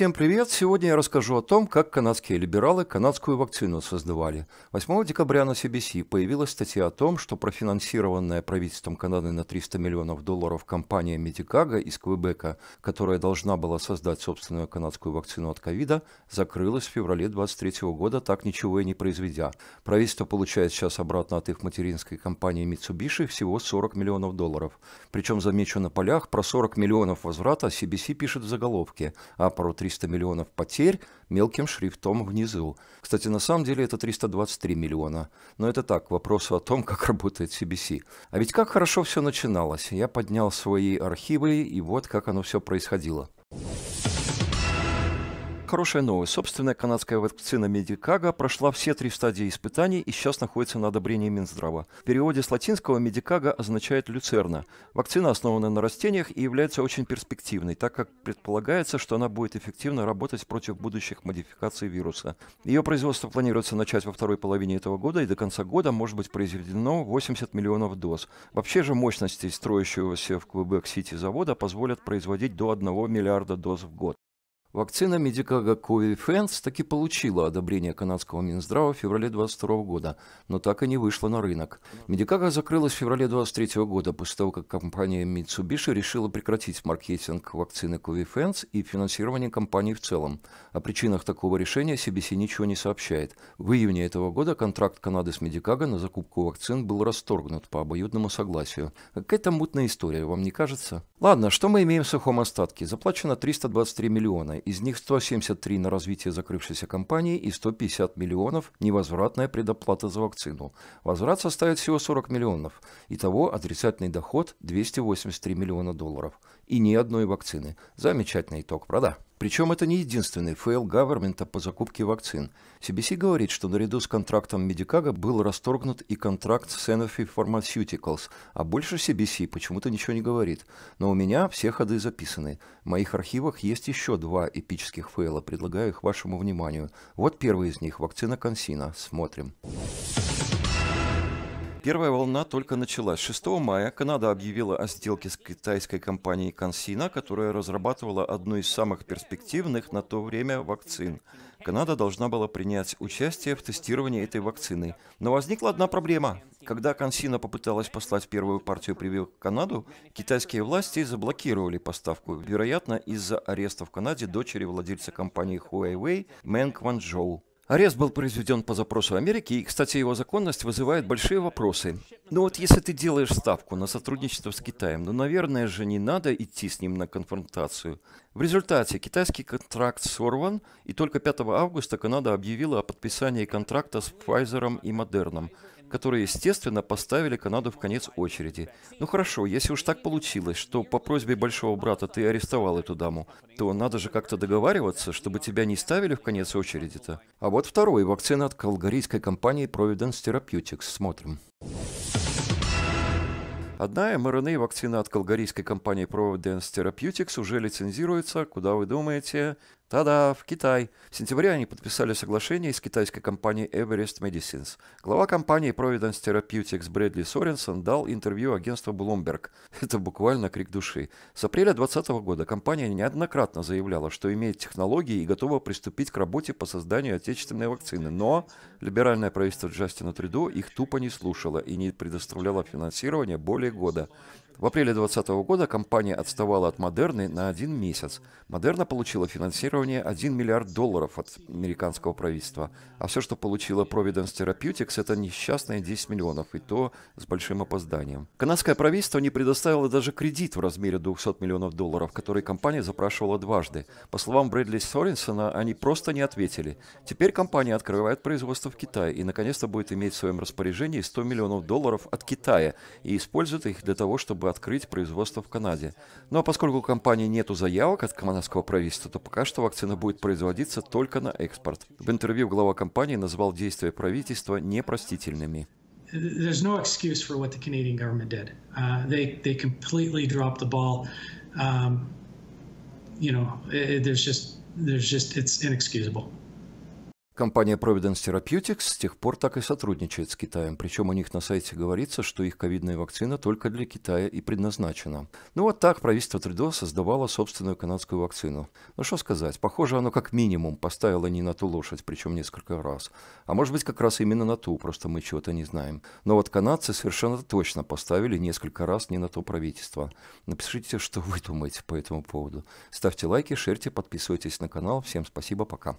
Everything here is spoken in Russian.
Всем привет! Сегодня я расскажу о том, как канадские либералы канадскую вакцину создавали. 8 декабря на CBC появилась статья о том, что профинансированная правительством Канады на 300 миллионов долларов компания Медикага из Квебека, которая должна была создать собственную канадскую вакцину от ковида, закрылась в феврале 2023 года, так ничего и не произведя. Правительство получает сейчас обратно от их материнской компании Mitsubishi всего 40 миллионов долларов. Причем замечу на полях, про 40 миллионов возврата CBC пишет в заголовке, а про 3 300 миллионов потерь мелким шрифтом внизу. Кстати, на самом деле это 323 миллиона. Но это так, Вопрос вопросу о том, как работает CBC. А ведь как хорошо все начиналось. Я поднял свои архивы, и вот как оно все происходило хорошая новость. Собственная канадская вакцина Медикага прошла все три стадии испытаний и сейчас находится на одобрении Минздрава. В переводе с латинского Медикага означает «люцерна». Вакцина основана на растениях и является очень перспективной, так как предполагается, что она будет эффективно работать против будущих модификаций вируса. Ее производство планируется начать во второй половине этого года и до конца года может быть произведено 80 миллионов доз. Вообще же мощности строящегося в Квебек-Сити завода позволят производить до 1 миллиарда доз в год. Вакцина Медикага Coefens таки получила одобрение канадского Минздрава в феврале 2022 года, но так и не вышла на рынок. Медикага закрылась в феврале 2023 года после того, как компания Mitsubishi решила прекратить маркетинг вакцины Coefens и финансирование компании в целом. О причинах такого решения CBC ничего не сообщает. В июне этого года контракт Канады с Медикага на закупку вакцин был расторгнут по обоюдному согласию. Какая-то мутная история, вам не кажется? Ладно, что мы имеем в сухом остатке? Заплачено 323 миллиона из них 173 на развитие закрывшейся компании и 150 миллионов невозвратная предоплата за вакцину. Возврат составит всего 40 миллионов. Итого отрицательный доход 283 миллиона долларов. И ни одной вакцины. Замечательный итог, правда? Причем это не единственный фейл Гавермента по закупке вакцин. CBC говорит, что наряду с контрактом Медикага был расторгнут и контракт с Sanofi Pharmaceuticals, а больше CBC почему-то ничего не говорит. Но у меня все ходы записаны. В моих архивах есть еще два эпических фейла, предлагаю их вашему вниманию. Вот первый из них – вакцина Консина. Смотрим. Смотрим. Первая волна только началась. 6 мая Канада объявила о сделке с китайской компанией Консина, которая разрабатывала одну из самых перспективных на то время вакцин. Канада должна была принять участие в тестировании этой вакцины. Но возникла одна проблема. Когда Кансина попыталась послать первую партию прививок в Канаду, китайские власти заблокировали поставку, вероятно, из-за ареста в Канаде дочери владельца компании Huawei Мэн Кванчжоу. Арест был произведен по запросу Америки, и, кстати, его законность вызывает большие вопросы. Но ну вот если ты делаешь ставку на сотрудничество с Китаем, ну, наверное же, не надо идти с ним на конфронтацию. В результате китайский контракт сорван, и только 5 августа Канада объявила о подписании контракта с Pfizer и Moderna которые, естественно, поставили Канаду в конец очереди. Ну хорошо, если уж так получилось, что по просьбе большого брата ты арестовал эту даму, то надо же как-то договариваться, чтобы тебя не ставили в конец очереди-то. А вот второй, вакцина от калгарийской компании Providence Therapeutics. Смотрим. Одна mRNA-вакцина от калгарийской компании Providence Therapeutics уже лицензируется, куда вы думаете, Та-да, в Китай. В сентябре они подписали соглашение с китайской компанией Everest Medicines. Глава компании Providence Therapeutics Брэдли Соренсон дал интервью агентству Bloomberg. Это буквально крик души. С апреля 2020 года компания неоднократно заявляла, что имеет технологии и готова приступить к работе по созданию отечественной вакцины. Но либеральное правительство Джастина Трюдо их тупо не слушало и не предоставляло финансирование более года. В апреле 2020 года компания отставала от Модерны на один месяц. Модерна получила финансирование 1 миллиард долларов от американского правительства, а все, что получила Providence Therapeutics, это несчастные 10 миллионов, и то с большим опозданием. Канадское правительство не предоставило даже кредит в размере 200 миллионов долларов, который компания запрашивала дважды. По словам Брэдли Соренсона, они просто не ответили. Теперь компания открывает производство в Китае и, наконец-то, будет иметь в своем распоряжении 100 миллионов долларов от Китая и использует их для того, чтобы открыть производство в Канаде. Но ну, а поскольку у компании нету заявок от канадского правительства, то пока что вакцина будет производиться только на экспорт. В интервью глава компании назвал действия правительства непростительными. there's just, it's inexcusable. Компания Providence Therapeutics с тех пор так и сотрудничает с Китаем. Причем у них на сайте говорится, что их ковидная вакцина только для Китая и предназначена. Ну вот так правительство Трюдо создавало собственную канадскую вакцину. Ну что сказать, похоже, оно как минимум поставило не на ту лошадь, причем несколько раз. А может быть как раз именно на ту, просто мы чего-то не знаем. Но вот канадцы совершенно точно поставили несколько раз не на то правительство. Напишите, что вы думаете по этому поводу. Ставьте лайки, шерьте, подписывайтесь на канал. Всем спасибо, пока.